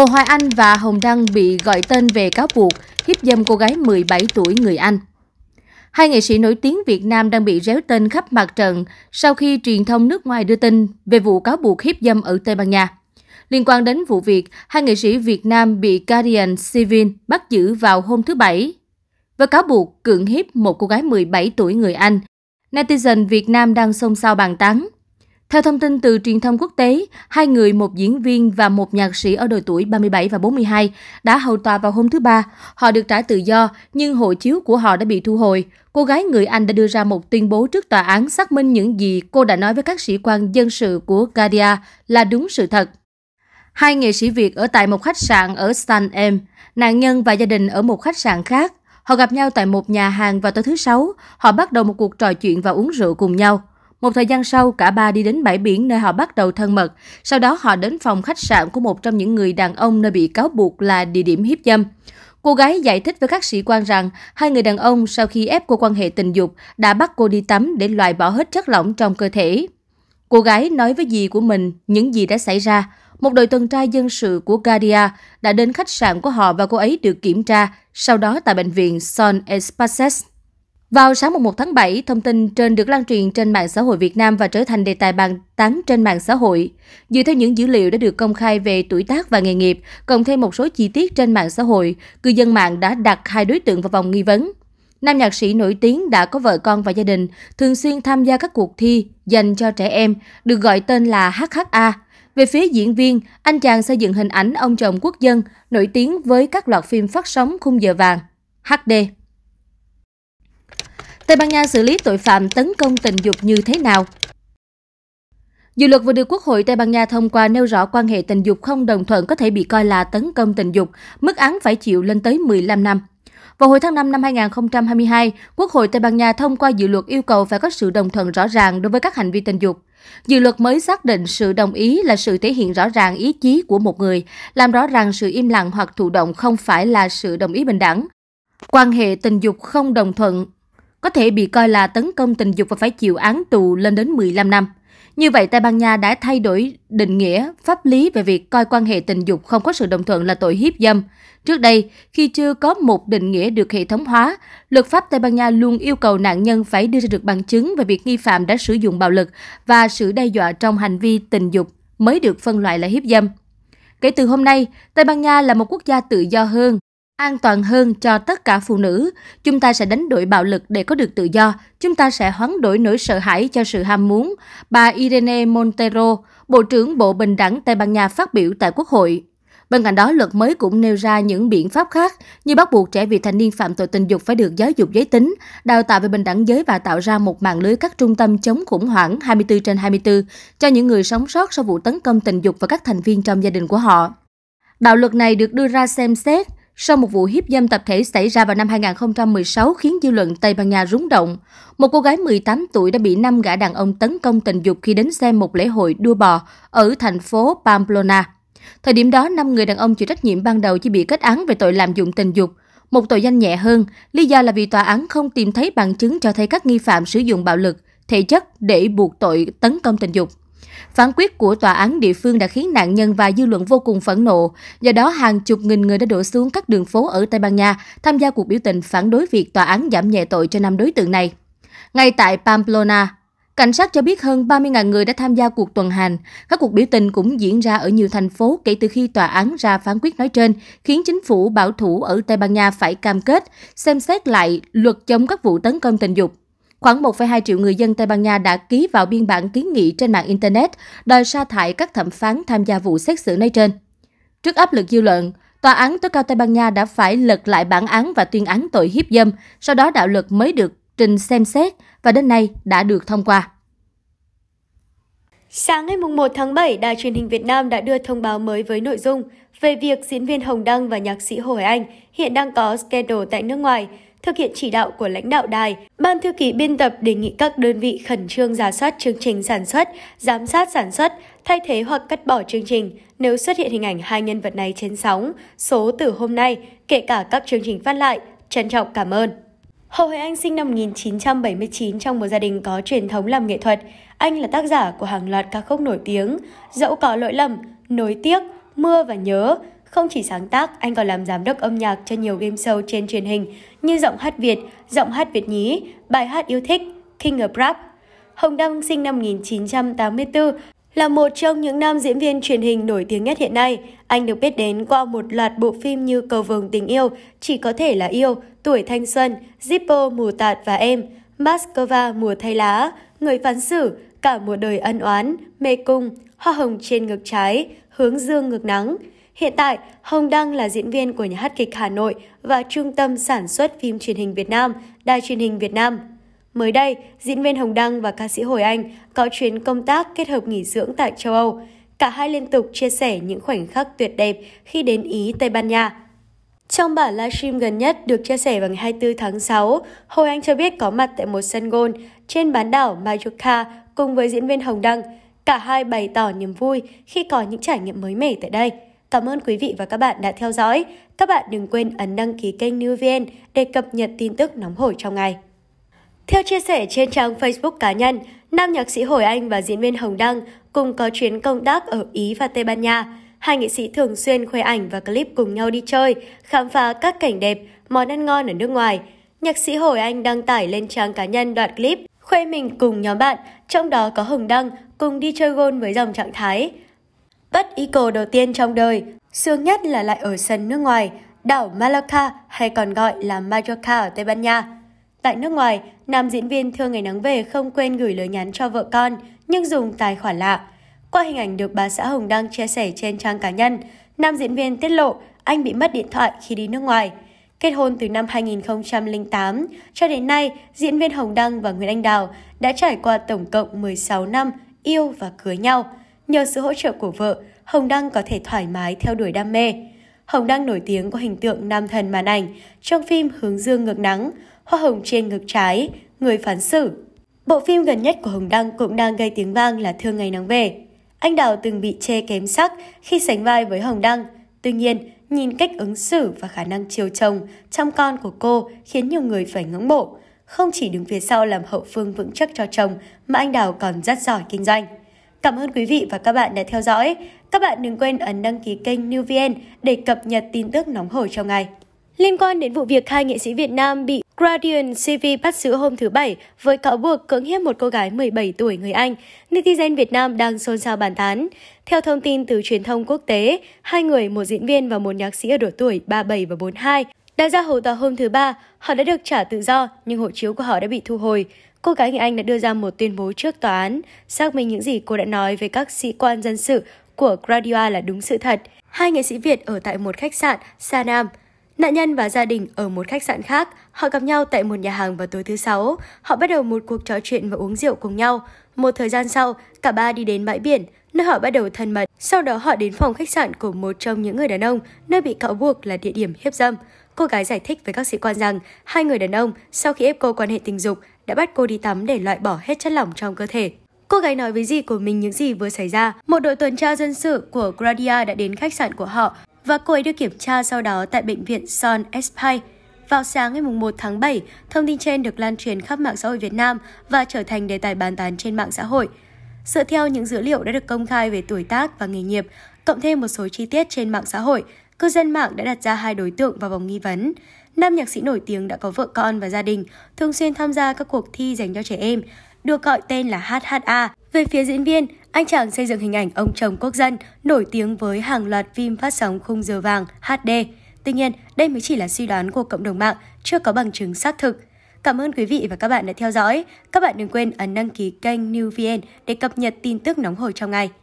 Hồ Hoài Anh và Hồng Đăng bị gọi tên về cáo buộc hiếp dâm cô gái 17 tuổi người Anh. Hai nghệ sĩ nổi tiếng Việt Nam đang bị réo tên khắp mặt trận sau khi truyền thông nước ngoài đưa tin về vụ cáo buộc hiếp dâm ở Tây Ban Nha. Liên quan đến vụ việc, hai nghệ sĩ Việt Nam bị Guardian Civil bắt giữ vào hôm thứ Bảy với cáo buộc cưỡng hiếp một cô gái 17 tuổi người Anh. Netizen Việt Nam đang xôn xao bàn tán. Theo thông tin từ truyền thông quốc tế, hai người một diễn viên và một nhạc sĩ ở độ tuổi 37 và 42 đã hầu tòa vào hôm thứ Ba. Họ được trả tự do, nhưng hộ chiếu của họ đã bị thu hồi. Cô gái người Anh đã đưa ra một tuyên bố trước tòa án xác minh những gì cô đã nói với các sĩ quan dân sự của Guardia là đúng sự thật. Hai nghệ sĩ Việt ở tại một khách sạn ở Stan Em, nạn nhân và gia đình ở một khách sạn khác. Họ gặp nhau tại một nhà hàng vào tối thứ Sáu, họ bắt đầu một cuộc trò chuyện và uống rượu cùng nhau. Một thời gian sau, cả ba đi đến bãi biển nơi họ bắt đầu thân mật. Sau đó họ đến phòng khách sạn của một trong những người đàn ông nơi bị cáo buộc là địa điểm hiếp dâm. Cô gái giải thích với các sĩ quan rằng hai người đàn ông sau khi ép cô quan hệ tình dục đã bắt cô đi tắm để loại bỏ hết chất lỏng trong cơ thể. Cô gái nói với dì của mình những gì đã xảy ra. Một đội tuần tra dân sự của Guardia đã đến khách sạn của họ và cô ấy được kiểm tra, sau đó tại bệnh viện Son Espaces. Vào sáng 1 tháng 7, thông tin trên được lan truyền trên mạng xã hội Việt Nam và trở thành đề tài bàn tán trên mạng xã hội. Dựa theo những dữ liệu đã được công khai về tuổi tác và nghề nghiệp, cộng thêm một số chi tiết trên mạng xã hội, cư dân mạng đã đặt hai đối tượng vào vòng nghi vấn. Nam nhạc sĩ nổi tiếng đã có vợ con và gia đình, thường xuyên tham gia các cuộc thi dành cho trẻ em, được gọi tên là HHA. Về phía diễn viên, anh chàng xây dựng hình ảnh ông chồng quốc dân, nổi tiếng với các loạt phim phát sóng khung giờ vàng, HD. Tây Ban Nha xử lý tội phạm tấn công tình dục như thế nào? Dự luật vừa được Quốc hội Tây Ban Nha thông qua nêu rõ quan hệ tình dục không đồng thuận có thể bị coi là tấn công tình dục, mức án phải chịu lên tới 15 năm. Vào hồi tháng 5 năm 2022, Quốc hội Tây Ban Nha thông qua dự luật yêu cầu phải có sự đồng thuận rõ ràng đối với các hành vi tình dục. Dự luật mới xác định sự đồng ý là sự thể hiện rõ ràng ý chí của một người, làm rõ ràng sự im lặng hoặc thụ động không phải là sự đồng ý bình đẳng. Quan hệ tình dục không đồng thuận có thể bị coi là tấn công tình dục và phải chịu án tù lên đến 15 năm. Như vậy, Tây Ban Nha đã thay đổi định nghĩa pháp lý về việc coi quan hệ tình dục không có sự đồng thuận là tội hiếp dâm. Trước đây, khi chưa có một định nghĩa được hệ thống hóa, luật pháp Tây Ban Nha luôn yêu cầu nạn nhân phải đưa ra được bằng chứng về việc nghi phạm đã sử dụng bạo lực và sự đe dọa trong hành vi tình dục mới được phân loại là hiếp dâm. Kể từ hôm nay, Tây Ban Nha là một quốc gia tự do hơn an toàn hơn cho tất cả phụ nữ chúng ta sẽ đánh đổi bạo lực để có được tự do chúng ta sẽ hoán đổi nỗi sợ hãi cho sự ham muốn bà irene montero bộ trưởng bộ bình đẳng tây ban nha phát biểu tại quốc hội Bên cạnh đó, luật mới cũng nêu ra những biện pháp khác như bắt buộc trẻ vị thành niên phạm tội tình dục phải được giáo dục giới tính, đào tạo về bình đẳng giới và tạo ra một mạng lưới các trung tâm chống khủng hoảng 24 trên 24 cho những người sống sót sau vụ tấn công tình dục và các thành viên trong gia đình của họ. Đạo luật này được đưa ra xem xét sau một vụ hiếp dâm tập thể xảy ra vào năm 2016 khiến dư luận Tây Ban Nha rúng động. Một cô gái 18 tuổi đã bị năm gã đàn ông tấn công tình dục khi đến xem một lễ hội đua bò ở thành phố Pamplona. Thời điểm đó, năm người đàn ông chịu trách nhiệm ban đầu chỉ bị kết án về tội lạm dụng tình dục, một tội danh nhẹ hơn, lý do là vì tòa án không tìm thấy bằng chứng cho thấy các nghi phạm sử dụng bạo lực, thể chất để buộc tội tấn công tình dục. Phán quyết của tòa án địa phương đã khiến nạn nhân và dư luận vô cùng phẫn nộ, do đó hàng chục nghìn người đã đổ xuống các đường phố ở Tây Ban Nha tham gia cuộc biểu tình phản đối việc tòa án giảm nhẹ tội cho năm đối tượng này. Ngay tại Pamplona, cảnh sát cho biết hơn 30.000 người đã tham gia cuộc tuần hành. Các cuộc biểu tình cũng diễn ra ở nhiều thành phố kể từ khi tòa án ra phán quyết nói trên, khiến chính phủ bảo thủ ở Tây Ban Nha phải cam kết xem xét lại luật chống các vụ tấn công tình dục. Khoảng 1,2 triệu người dân Tây Ban Nha đã ký vào biên bản kiến nghị trên mạng Internet đòi sa thải các thẩm phán tham gia vụ xét xử nêu trên. Trước áp lực dư luận, Tòa án tối cao Tây Ban Nha đã phải lật lại bản án và tuyên án tội hiếp dâm, sau đó đạo luật mới được trình xem xét và đến nay đã được thông qua. Sáng ngày 1 tháng 7, Đài truyền hình Việt Nam đã đưa thông báo mới với nội dung về việc diễn viên Hồng Đăng và nhạc sĩ Hồ Hải Anh hiện đang có schedule tại nước ngoài thực hiện chỉ đạo của lãnh đạo đài, Ban thư ký biên tập đề nghị các đơn vị khẩn trương giả soát chương trình sản xuất, giám sát sản xuất, thay thế hoặc cắt bỏ chương trình nếu xuất hiện hình ảnh hai nhân vật này trên sóng, số từ hôm nay, kể cả các chương trình phát lại. Trân trọng cảm ơn. Hồ Hoài Anh sinh năm 1979 trong một gia đình có truyền thống làm nghệ thuật. Anh là tác giả của hàng loạt ca khúc nổi tiếng Dẫu có lỗi lầm, Nối tiếc, Mưa và nhớ, không chỉ sáng tác, anh còn làm giám đốc âm nhạc cho nhiều game show trên truyền hình như Giọng hát Việt, Giọng hát Việt nhí, Bài hát yêu thích, King of Rap. Hồng Đăng sinh năm 1984, là một trong những nam diễn viên truyền hình nổi tiếng nhất hiện nay. Anh được biết đến qua một loạt bộ phim như Cầu vồng tình yêu, Chỉ có thể là yêu, Tuổi thanh xuân, Zippo mùa tạt và em, Moscow mùa thay lá, Người phán xử, Cả một đời ân oán, Mê cung, Hoa hồng trên ngực trái, Hướng dương ngược nắng – Hiện tại, Hồng Đăng là diễn viên của Nhà hát kịch Hà Nội và Trung tâm Sản xuất phim truyền hình Việt Nam, Đài truyền hình Việt Nam. Mới đây, diễn viên Hồng Đăng và ca sĩ Hồi Anh có chuyến công tác kết hợp nghỉ dưỡng tại châu Âu. Cả hai liên tục chia sẻ những khoảnh khắc tuyệt đẹp khi đến Ý, Tây Ban Nha. Trong bản livestream gần nhất được chia sẻ vào ngày 24 tháng 6, Hồi Anh cho biết có mặt tại một sân golf trên bán đảo Mallorca cùng với diễn viên Hồng Đăng. Cả hai bày tỏ niềm vui khi có những trải nghiệm mới mẻ tại đây. Cảm ơn quý vị và các bạn đã theo dõi. Các bạn đừng quên ấn đăng ký kênh New VN để cập nhật tin tức nóng hổi trong ngày. Theo chia sẻ trên trang Facebook cá nhân, nam nhạc sĩ Hồi Anh và diễn viên Hồng Đăng cùng có chuyến công tác ở Ý và Tây Ban Nha. Hai nghệ sĩ thường xuyên khoe ảnh và clip cùng nhau đi chơi, khám phá các cảnh đẹp, món ăn ngon ở nước ngoài. Nhạc sĩ Hồi Anh đăng tải lên trang cá nhân đoạn clip khoe mình cùng nhóm bạn, trong đó có Hồng Đăng cùng đi chơi gôn với dòng trạng thái Bất ý cầu đầu tiên trong đời, sướng nhất là lại ở sân nước ngoài, đảo Mallorca hay còn gọi là Mallorca ở Tây Ban Nha. Tại nước ngoài, nam diễn viên thương ngày nắng về không quên gửi lời nhắn cho vợ con, nhưng dùng tài khoản lạ. Qua hình ảnh được bà xã Hồng đăng chia sẻ trên trang cá nhân, nam diễn viên tiết lộ anh bị mất điện thoại khi đi nước ngoài. Kết hôn từ năm 2008 cho đến nay, diễn viên Hồng Đăng và Nguyễn Anh Đào đã trải qua tổng cộng 16 năm yêu và cưới nhau. Nhờ sự hỗ trợ của vợ, Hồng Đăng có thể thoải mái theo đuổi đam mê. Hồng Đăng nổi tiếng có hình tượng nam thần màn ảnh trong phim Hướng Dương ngược nắng, Hoa hồng trên ngực trái, Người phán xử. Bộ phim gần nhất của Hồng Đăng cũng đang gây tiếng vang là Thương ngày nắng về. Anh Đào từng bị chê kém sắc khi sánh vai với Hồng Đăng. Tuy nhiên, nhìn cách ứng xử và khả năng chiều chồng, chăm con của cô khiến nhiều người phải ngưỡng mộ. Không chỉ đứng phía sau làm hậu phương vững chắc cho chồng mà anh Đào còn rất giỏi kinh doanh. Cảm ơn quý vị và các bạn đã theo dõi. Các bạn đừng quên ấn đăng ký kênh New VN để cập nhật tin tức nóng hổi trong ngày. Liên quan đến vụ việc hai nghệ sĩ Việt Nam bị Guardian CV bắt giữ hôm thứ Bảy với cáo buộc cưỡng hiếp một cô gái 17 tuổi người Anh, netizen Việt Nam đang xôn xao bàn tán. Theo thông tin từ truyền thông quốc tế, hai người, một diễn viên và một nhạc sĩ ở độ tuổi 37 và 42, đã ra hầu tòa hôm thứ Ba. Họ đã được trả tự do, nhưng hộ chiếu của họ đã bị thu hồi. Cô gái người Anh đã đưa ra một tuyên bố trước tòa án, xác minh những gì cô đã nói về các sĩ quan dân sự của Gradia là đúng sự thật. Hai nghệ sĩ Việt ở tại một khách sạn, Sa Nam. Nạn nhân và gia đình ở một khách sạn khác, họ gặp nhau tại một nhà hàng vào tối thứ Sáu. Họ bắt đầu một cuộc trò chuyện và uống rượu cùng nhau. Một thời gian sau, cả ba đi đến bãi biển, nơi họ bắt đầu thân mật. Sau đó họ đến phòng khách sạn của một trong những người đàn ông, nơi bị cáo buộc là địa điểm hiếp dâm. Cô gái giải thích với các sĩ quan rằng hai người đàn ông sau khi ép cô quan hệ tình dục đã bắt cô đi tắm để loại bỏ hết chất lỏng trong cơ thể. Cô gái nói với dì của mình những gì vừa xảy ra. Một đội tuần tra dân sự của Gradia đã đến khách sạn của họ và cô ấy được kiểm tra sau đó tại bệnh viện Son Espy. Vào sáng ngày 1 tháng 7, thông tin trên được lan truyền khắp mạng xã hội Việt Nam và trở thành đề tài bàn tán trên mạng xã hội. Dựa theo những dữ liệu đã được công khai về tuổi tác và nghề nghiệp, cộng thêm một số chi tiết trên mạng xã hội, cư dân mạng đã đặt ra hai đối tượng vào vòng nghi vấn. Nam nhạc sĩ nổi tiếng đã có vợ con và gia đình, thường xuyên tham gia các cuộc thi dành cho trẻ em, được gọi tên là HHA. Về phía diễn viên, anh chàng xây dựng hình ảnh ông chồng quốc dân, nổi tiếng với hàng loạt phim phát sóng khung giờ vàng HD. Tuy nhiên, đây mới chỉ là suy đoán của cộng đồng mạng, chưa có bằng chứng xác thực. Cảm ơn quý vị và các bạn đã theo dõi. Các bạn đừng quên ấn đăng ký kênh New VN để cập nhật tin tức nóng hổi trong ngày.